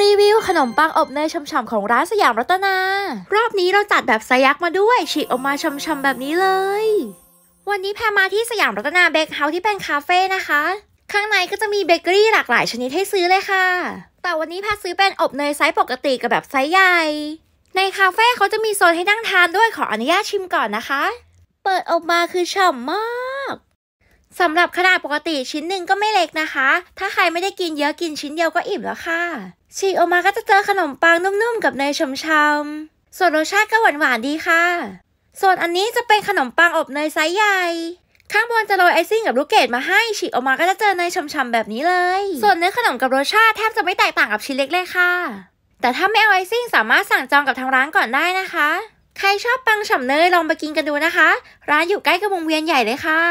รีวิวขนมปังอบเนยช่ำๆของร้านสยามรัตนา รอบนี้เราจัดแบบสยักมาด้วย ฉีกออกมาช่ำๆแบบนี้เลย วันนี้พามาที่สยามรัตนาเบเกเฮา่ที่เป็นคาเฟ่นะคะ ข้างในก็จะมีเบเกอรี่หลากหลายชนิดให้ซื้อเลยค่ะ แต่วันนี้พาซื้อเป็นอบเนยไซส์ปกติกับแบบไซส์ใหญ่ ในคาเฟ่เขาจะมีโซนให้นั่งทานด้วยขออนุญาตชิมก่อนนะคะ เปิดออกมาคือฉ่ำมากสำหรับขนาดปกติชิ้นหนึ่งก็ไม่เล็กนะคะ ถ้าใครไม่ได้กินเยอะกินชิ้นเดียวก็อิ่มแล้วค่ะชีออกมาก็จะเจอขนมปังนุ่ม ๆ กับเนยช่ำๆส่วนรสชาติก็หวานๆ ดีค่ะ ส่วนอันนี้จะเป็นขนมปังอบเนยไซส์ใหญ่ ข้างบน จะโรยไอซิ่งกับลูกเกดมาให้ฉีกออกมาก็จะเจอเนยช่ำแบบนี้เลย ส่วนเนื้อขนมกับรสชาติแทบจะไม่แตกต่างกับชิ้นเล็กเลยค่ะ แต่ถ้าไม่เอาไอซิ่งสามารถสั่งจองกับทางร้านก่อนได้นะคะ ใครชอบปังฉ่ำเนยลองไปกินกันดูนะคะ ร้านอยู่ใกล้กับวงเวียนใหญ่เลยค่ะ